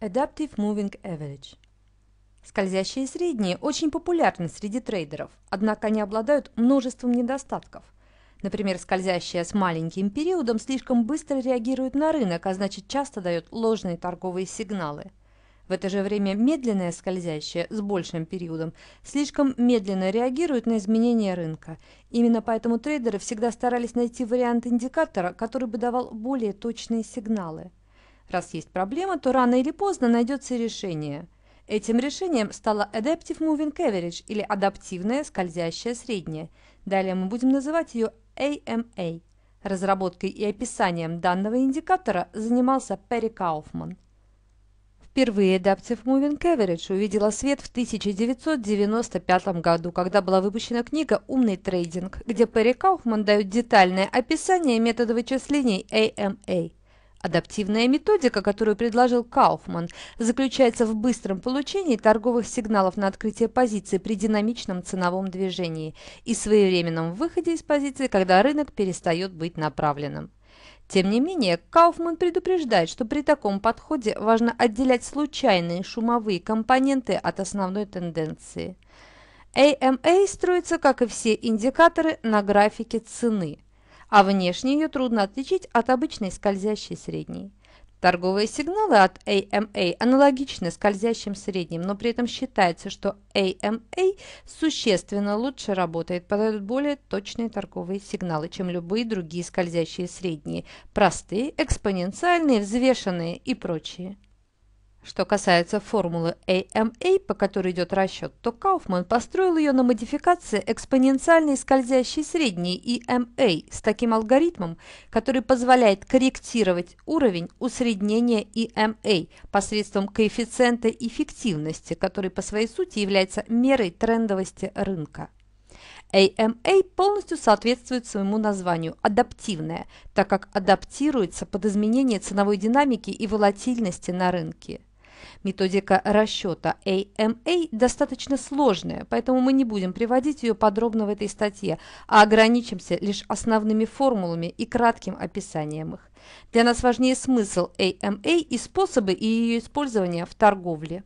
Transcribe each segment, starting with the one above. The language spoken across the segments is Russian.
Adaptive Moving Average. Скользящие средние очень популярны среди трейдеров, однако они обладают множеством недостатков. Например, скользящая с маленьким периодом слишком быстро реагирует на рынок, а значит часто дает ложные торговые сигналы. В это же время медленная скользящая с большим периодом слишком медленно реагирует на изменения рынка. Именно поэтому трейдеры всегда старались найти вариант индикатора, который бы давал более точные сигналы – Раз есть проблема, то рано или поздно найдется решение. Этим решением стала Adaptive Moving Average или адаптивное скользящее среднее. Далее мы будем называть ее AMA. Разработкой и описанием данного индикатора занимался Перри Кауфман. Впервые Adaptive Moving Average увидела свет в 1995 году, когда была выпущена книга «Умный трейдинг», где Перри Кауфман дает детальное описание метода вычислений AMA. Адаптивная методика, которую предложил Кауфман, заключается в быстром получении торговых сигналов на открытие позиции при динамичном ценовом движении и своевременном выходе из позиции, когда рынок перестает быть направленным. Тем не менее, Кауфман предупреждает, что при таком подходе важно отделять случайные шумовые компоненты от основной тенденции. AMA строится, как и все индикаторы, на графике цены – а внешне ее трудно отличить от обычной скользящей средней. Торговые сигналы от AMA аналогичны скользящим средним, но при этом считается, что AMA существенно лучше работает, подают более точные торговые сигналы, чем любые другие скользящие средние, простые, экспоненциальные, взвешенные и прочие. Что касается формулы AMA, по которой идет расчет, то Кауфман построил ее на модификации экспоненциальной скользящей средней EMA с таким алгоритмом, который позволяет корректировать уровень усреднения EMA посредством коэффициента эффективности, который по своей сути является мерой трендовости рынка. AMA полностью соответствует своему названию – адаптивная, так как адаптируется под изменение ценовой динамики и волатильности на рынке. Методика расчета AMA достаточно сложная, поэтому мы не будем приводить ее подробно в этой статье, а ограничимся лишь основными формулами и кратким описанием их. Для нас важнее смысл AMA и способы ее использования в торговле.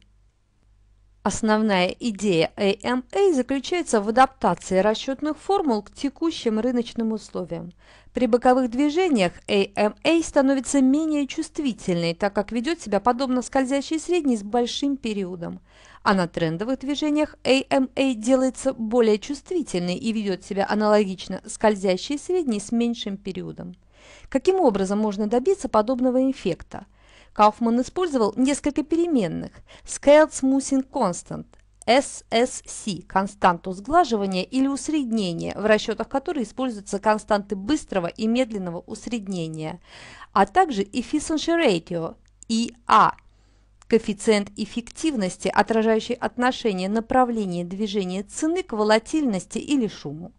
Основная идея AMA заключается в адаптации расчетных формул к текущим рыночным условиям. При боковых движениях AMA становится менее чувствительной, так как ведет себя подобно скользящей средней с большим периодом. А на трендовых движениях AMA делается более чувствительной и ведет себя аналогично скользящей средней с меньшим периодом. Каким образом можно добиться подобного эффекта? Кауфман использовал несколько переменных – Scaled Smoothing Constant, SSC – константу сглаживания или усреднения, в расчетах которой используются константы быстрого и медленного усреднения, а также Efficiency Ratio – IA e – коэффициент эффективности, отражающий отношение направления движения цены к волатильности или шуму.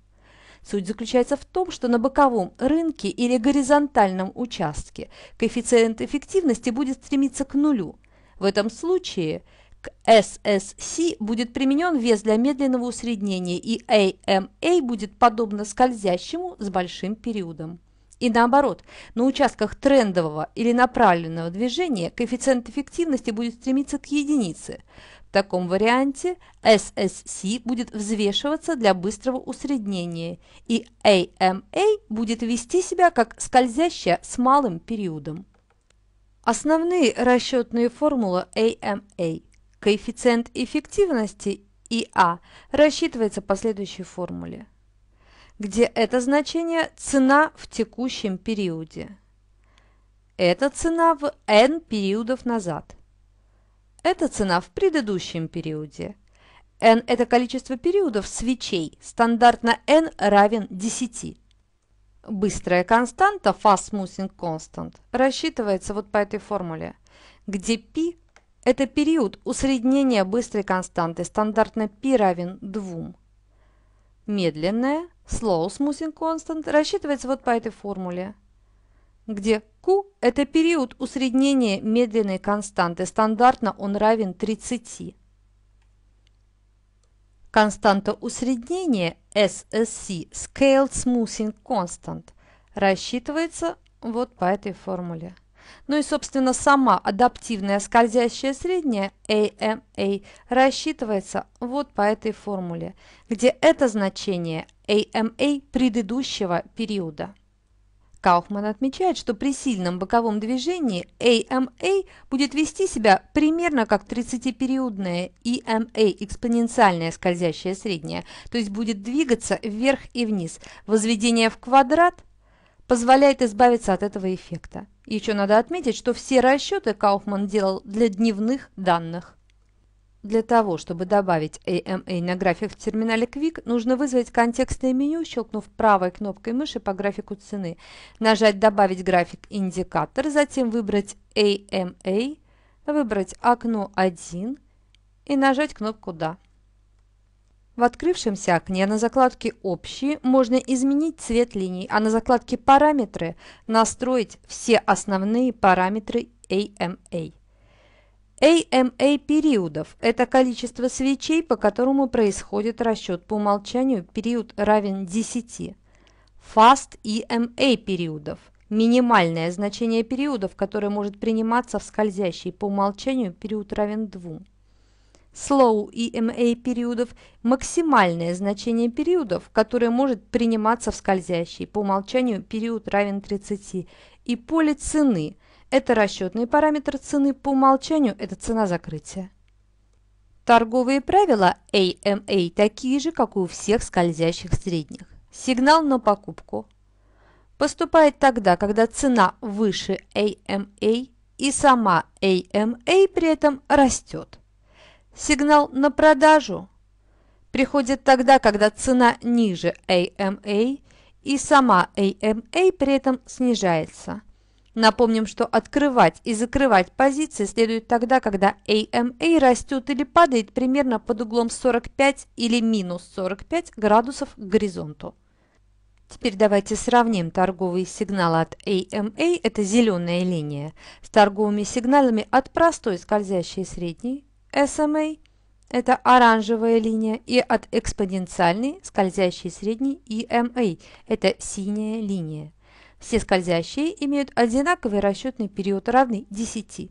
Суть заключается в том, что на боковом рынке или горизонтальном участке коэффициент эффективности будет стремиться к нулю. В этом случае к SSC будет применен вес для медленного усреднения, и AMA будет подобно скользящему с большим периодом. И наоборот, на участках трендового или направленного движения коэффициент эффективности будет стремиться к единице – в таком варианте SSC будет взвешиваться для быстрого усреднения, и AMA эм будет вести себя как скользящая с малым периодом. Основные расчетные формулы AMA. Эм Коэффициент эффективности ИА рассчитывается по следующей формуле, где это значение цена в текущем периоде. Это цена в N периодов назад – это цена в предыдущем периоде. n – это количество периодов свечей, стандартно n равен 10. Быстрая константа Fast Smoothing Constant рассчитывается вот по этой формуле, где π – это период усреднения быстрой константы, стандартно π равен 2. Медленная Slow Smoothing Constant рассчитывается вот по этой формуле – где Q – это период усреднения медленной константы, стандартно он равен 30. Константа усреднения SSC – (scale Smoothing Constant – рассчитывается вот по этой формуле. Ну и, собственно, сама адаптивная скользящая средняя AMA рассчитывается вот по этой формуле, где это значение AMA предыдущего периода. Кауфман отмечает, что при сильном боковом движении AMA будет вести себя примерно как 30-периодная EMA экспоненциальная скользящая средняя, то есть будет двигаться вверх и вниз. Возведение в квадрат позволяет избавиться от этого эффекта. Еще надо отметить, что все расчеты Кауфман делал для дневных данных. Для того, чтобы добавить AMA на график в терминале Quick, нужно вызвать контекстное меню, щелкнув правой кнопкой мыши по графику цены, нажать «Добавить график индикатор», затем выбрать AMA, выбрать окно 1 и нажать кнопку «Да». В открывшемся окне на закладке «Общие» можно изменить цвет линий, а на закладке «Параметры» настроить все основные параметры AMA. AMA периодов – это количество свечей, по которому происходит расчет по умолчанию, период равен 10. Fast EMA периодов – минимальное значение периодов, которое может приниматься в скользящий по умолчанию, период равен 2. Slow EMA периодов – максимальное значение периодов, которое может приниматься в скользящий по умолчанию, период равен 30. И поле цены – это расчетный параметр цены по умолчанию, это цена закрытия. Торговые правила AMA такие же, как у всех скользящих средних. Сигнал на покупку поступает тогда, когда цена выше AMA и сама AMA при этом растет. Сигнал на продажу приходит тогда, когда цена ниже AMA и сама AMA при этом снижается – Напомним, что открывать и закрывать позиции следует тогда, когда AMA растет или падает примерно под углом 45 или минус 45 градусов к горизонту. Теперь давайте сравним торговые сигналы от AMA, это зеленая линия, с торговыми сигналами от простой скользящей средней, SMA, это оранжевая линия, и от экспоненциальной скользящей средней, EMA, это синяя линия. Все скользящие имеют одинаковый расчетный период, равный 10.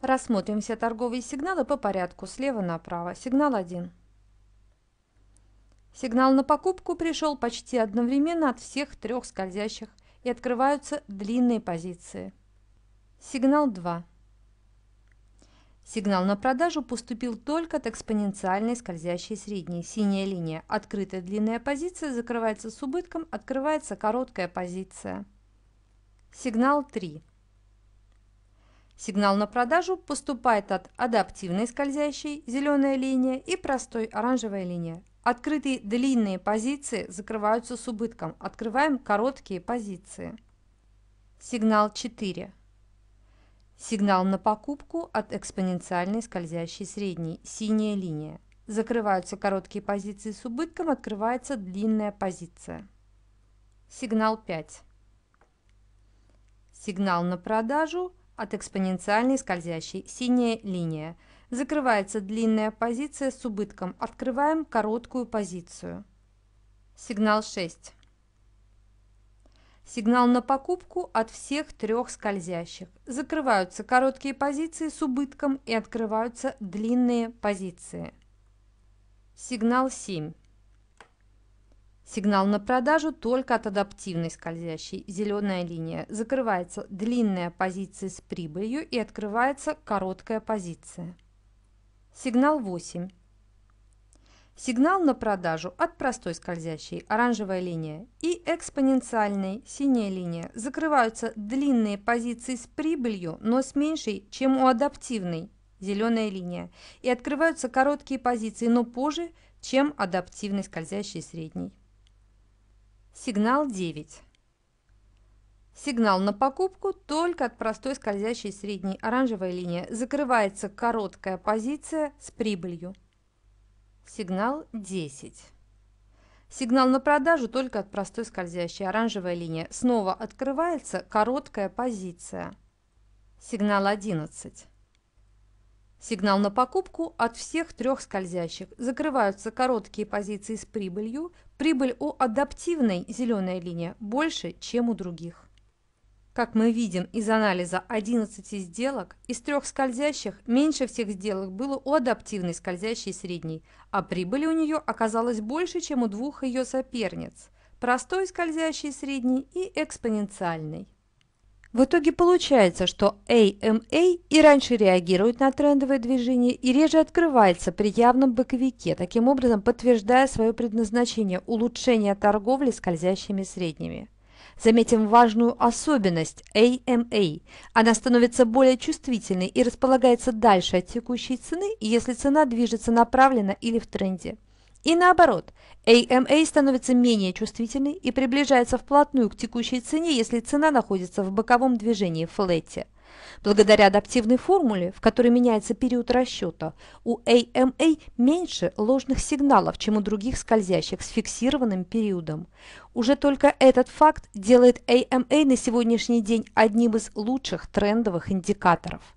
Рассмотрим все торговые сигналы по порядку, слева направо. Сигнал 1. Сигнал на покупку пришел почти одновременно от всех трех скользящих и открываются длинные позиции. Сигнал 2. Сигнал на продажу поступил только от экспоненциальной скользящей средней. Синяя линия – открытая длинная позиция, закрывается с убытком, открывается короткая позиция. Сигнал 3. Сигнал на продажу поступает от адаптивной скользящей зеленая линия и простой оранжевая линия. Открытые длинные позиции закрываются с убытком, открываем короткие позиции. Сигнал 4. Сигнал на покупку от экспоненциальной скользящей средней, синяя линия. Закрываются короткие позиции с убытком, открывается длинная позиция. Сигнал 5. Сигнал на продажу от экспоненциальной скользящей, синяя линия. Закрывается длинная позиция с убытком, открываем короткую позицию. Сигнал 6. Сигнал на покупку от всех трех скользящих. Закрываются короткие позиции с убытком и открываются длинные позиции. Сигнал 7. Сигнал на продажу только от адаптивной скользящей. Зеленая линия. Закрывается длинная позиция с прибылью и открывается короткая позиция. Сигнал 8. Сигнал на продажу от простой скользящей оранжевая линия и экспоненциальной синяя линия закрываются длинные позиции с прибылью, но с меньшей, чем у адаптивной зеленая линия, и открываются короткие позиции, но позже, чем адаптивной скользящей средней. Сигнал 9. Сигнал на покупку только от простой скользящей средней оранжевая линия закрывается короткая позиция с прибылью – Сигнал 10. Сигнал на продажу только от простой скользящей оранжевая линия. Снова открывается короткая позиция. Сигнал 11. Сигнал на покупку от всех трех скользящих. Закрываются короткие позиции с прибылью. Прибыль у адаптивной зеленая линия больше, чем у других. Как мы видим из анализа 11 сделок, из трех скользящих меньше всех сделок было у адаптивной скользящей средней, а прибыли у нее оказалось больше, чем у двух ее соперниц – простой скользящей средней и экспоненциальной. В итоге получается, что AMA и раньше реагирует на трендовые движения и реже открывается при явном боковике, таким образом подтверждая свое предназначение улучшения торговли скользящими средними. Заметим важную особенность AMA. Она становится более чувствительной и располагается дальше от текущей цены, если цена движется направленно или в тренде. И наоборот, AMA становится менее чувствительной и приближается вплотную к текущей цене, если цена находится в боковом движении в флете. Благодаря адаптивной формуле, в которой меняется период расчета, у AMA меньше ложных сигналов, чем у других скользящих с фиксированным периодом. Уже только этот факт делает AMA на сегодняшний день одним из лучших трендовых индикаторов.